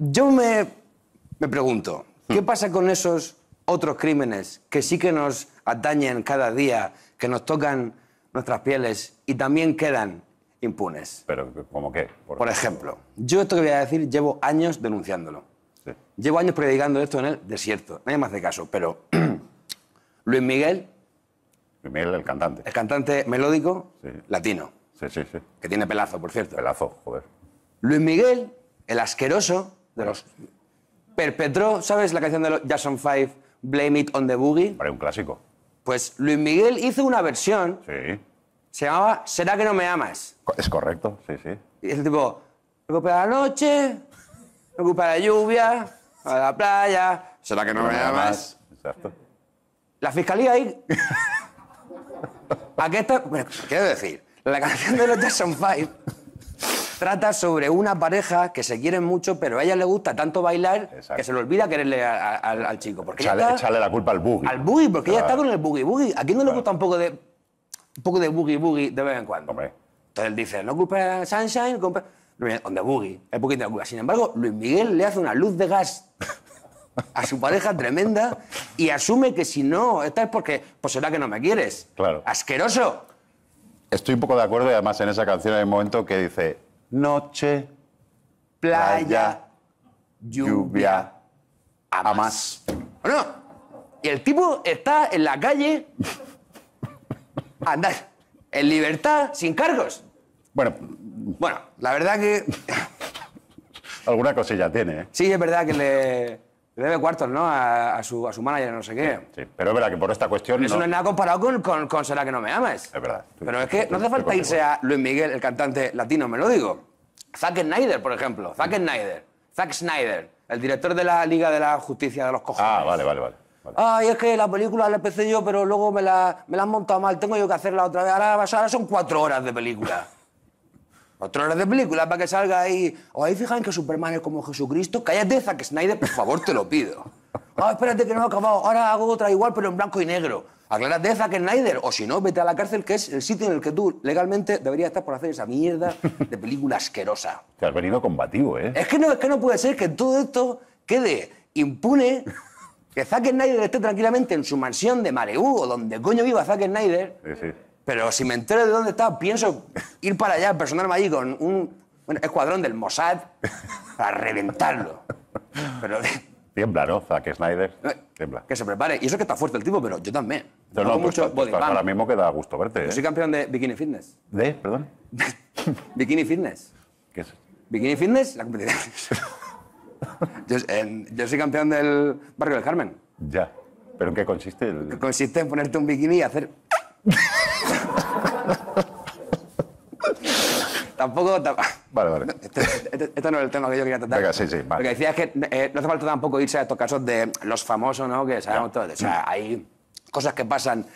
yo me, pregunto, ¿qué hmm. pasa con esos otros crímenes que sí que nos atañen cada día, que nos tocan nuestras pieles y también quedan impunes? Pero, ¿cómo qué? Por, ejemplo, yo esto que voy a decir llevo años denunciándolo. Llevo años predicando esto en el desierto, nadie me hace caso, pero Luis Miguel... Luis Miguel, el cantante. El cantante melódico latino. Sí, sí, sí. Que tiene pelazo, por cierto. Pelazo, joder. Luis Miguel, el asqueroso, de los... Perpetró, ¿sabes la canción de los Jackson 5, Blame It on the Boogie? Para un clásico. Pues Luis Miguel hizo una versión. Sí. Se llamaba ¿Será que no me amas? Es correcto, sí, sí. Y el tipo, ocupa la noche, ocupa la lluvia, a la playa. ¿Será que no, me, amas? Exacto. La fiscalía ahí. ¿A qué está? quiero decir, la canción de los Jackson 5 Trata sobre una pareja que se quiere mucho, pero a ella le gusta tanto bailar que se le olvida quererle al, chico. Porque echale, la culpa al boogie. Al boogie, porque ella está con el boogie boogie. ¿A quién no le gusta un poco de un poco de boogie boogie de vez en cuando? Entonces él dice, no culpa a Sunshine, culpa On boogie, boogie de Sin embargo, Luis Miguel le hace una luz de gas a su pareja tremenda y asume que si no, esta es porque, pues será que no me quieres. Claro. Asqueroso. Estoy un poco de acuerdo y además en esa canción hay un momento que dice, noche, playa, lluvia, a más. Bueno, y el tipo está en la calle, andar, en libertad, sin cargos. Bueno, bueno, la verdad que... Alguna cosilla tiene, ¿eh? Sí, es verdad que le debe cuartos, ¿no? A, su, a su manager, no sé qué. Sí, pero es verdad que por esta cuestión. eso no... es nada comparado con, con, con, Será que no me ames. Es verdad. Pero es que no hace falta irse a Luis Miguel, el cantante latino me lo digo. Zack Snyder, por ejemplo. Mm. Zack Snyder. Zack Snyder, el director de la Liga de la Justicia de los Cojones. Ah, vale, vale, vale. Ay, es que la película la empecé yo, pero luego me la, me han montado mal, tengo yo que hacerla otra vez. Ahora, ahora son cuatro horas de película. Otra hora de película para que salga ahí. O ahí fíjate que Superman es como Jesucristo? Cállate, Zack Snyder, por favor, te lo pido. Ah, espérate que no ha acabado. Ahora hago otra igual, pero en blanco y negro. de Zack Snyder. O si no, vete a la cárcel, que es el sitio en el que tú legalmente deberías estar por hacer esa mierda de película asquerosa. Te has venido combativo, ¿eh? Es que no, es que no puede ser que todo esto quede impune que Zack Snyder esté tranquilamente en su mansión de Mareú o donde coño viva Zack Snyder. Sí, sí. Pero si me entero de dónde está, pienso ir para allá, personarme allí con un, escuadrón del Mossad para reventarlo. Pero... Tiembla, ¿no? Zack Snyder. Tiembla. Que se prepare. Y eso es que está fuerte el tipo, pero yo también. No, pues, mucho pues, pues, ahora mismo que da gusto verte. Yo ¿eh? soy campeón de Bikini Fitness. ¿De? Perdón. bikini Fitness. ¿Qué es? Bikini Fitness, la competición. yo, soy campeón del barrio del Carmen. Ya. ¿Pero en qué consiste? Consiste en ponerte un bikini y hacer... tampoco. Vale, vale. Este, este, este, no es el tema que yo quería tratar. sí, sí, vale. Lo que es que eh, no hace falta tampoco irse a estos casos de los famosos, ¿no? Que sabemos O sea, hay cosas que pasan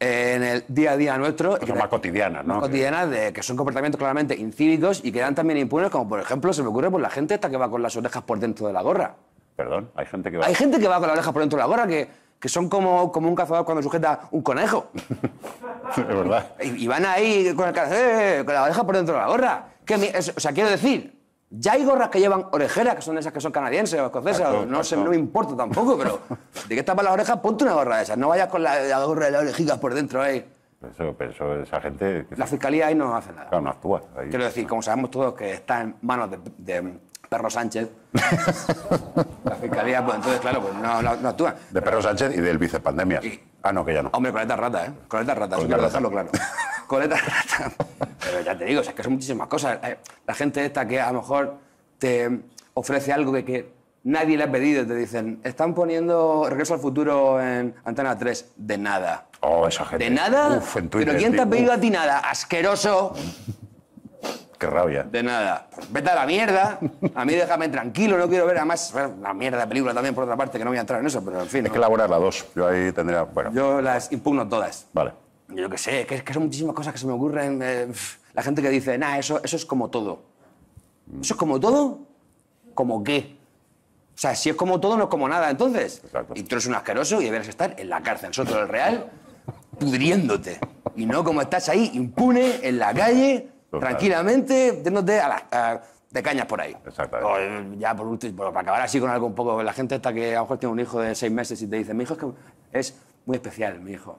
eh, en el día a día nuestro. Cosas que más cotidianas, ¿no? cotidianas, de, que son comportamientos claramente incívicos y que dan también impunes, como por ejemplo se me ocurre por pues la gente esta que va con las orejas por dentro de la gorra. Perdón, hay gente que va. Hay gente que va con las orejas por dentro de la gorra que que son como, como un cazador cuando sujeta un conejo. es verdad. Y, van ahí con, eh, eh, eh, con la oreja por dentro de la gorra. Que, o sea, quiero decir, ya hay gorras que llevan orejeras, que son esas que son canadienses o escocesas, no, sé, no me importa tampoco, pero de que para las orejas, ponte una gorra de esas, no vayas con la, gorra de las orejitas por dentro ahí. Pero eso, esa gente... La fiscalía ahí no hace nada. Claro, no actúa. Quiero decir, como sabemos todos que está en manos de Perro Sánchez. la fiscalía, pues entonces, claro, pues no, no, no actúa. De Perro Sánchez y del vicepandemia. Ah, no, que ya no. Hombre, coleta rata, ¿eh? Coleta rata, eso quiero dejarlo claro. coleta rata. Pero ya te digo, o sea, es que son muchísimas cosas. Eh, la gente esta que a lo mejor te ofrece algo que, que nadie le ha pedido, te dicen, están poniendo Regreso al Futuro en Antena 3, de nada. Oh, esa gente. ¿De nada? Uf, en ¿Pero quién te ha pedido uf. a ti nada? Asqueroso. Qué rabia. De nada. vete a la mierda. A mí déjame tranquilo, no quiero ver. Además, la mierda de película también, por otra parte, que no voy a entrar en eso, pero en fin. es que elaborar las dos. Yo ahí tendría. Bueno. Yo las impugno todas. Vale. Yo qué sé, que, que son muchísimas cosas que se me ocurren. Eh, la gente que dice, nada eso, eso es como todo. Mm. ¿Eso es como todo? ¿Como qué? O sea, si es como todo, no es como nada, entonces. Exacto. Y tú eres un asqueroso y deberías estar en la cárcel, nosotros el Real, pudriéndote. Y no como estás ahí, impune, en la calle, tranquilamente, dándote de cañas por ahí. Exactamente. ya por último, para acabar así con algo un poco, la gente está que a lo mejor tiene un hijo de seis meses y te dice, mi hijo es, que es muy especial, mi hijo.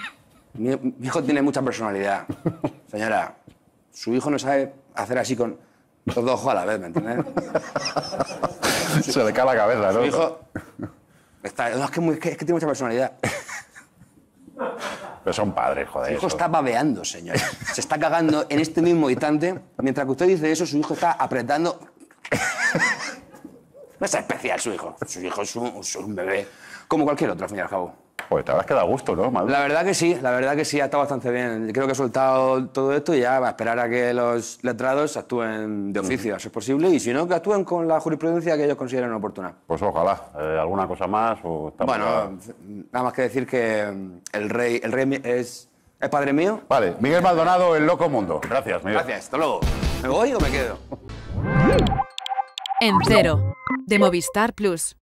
mi, hijo tiene mucha personalidad. Señora, su hijo no sabe hacer así con los dos ojos a la vez, ¿me entiendes? Se le cae la cabeza, ¿no? hijo... es, que es que tiene mucha personalidad. Pero son padres, joder. Su hijo está babeando, señor. Se está cagando en este mismo instante. Mientras que usted dice eso, su hijo está apretando. No es especial su hijo. Su hijo es un, es un bebé. Como cualquier otro, al fin y al cabo. Pues te habrás quedado a gusto, ¿no, La verdad que sí, la verdad que sí, ha estado bastante bien. Creo que he soltado todo esto y ya va a esperar a que los letrados actúen de mm. oficio, si es posible, y si no, que actúen con la jurisprudencia que ellos consideren oportuna. Pues ojalá. Eh, ¿Alguna cosa más? bueno, nada más que decir que mm, el rey, el rey es, es padre mío. Vale, Miguel Maldonado, el loco mundo. Gracias, Miguel. Gracias, hasta luego. ¿Me voy o me quedo? En cero, de Movistar Plus.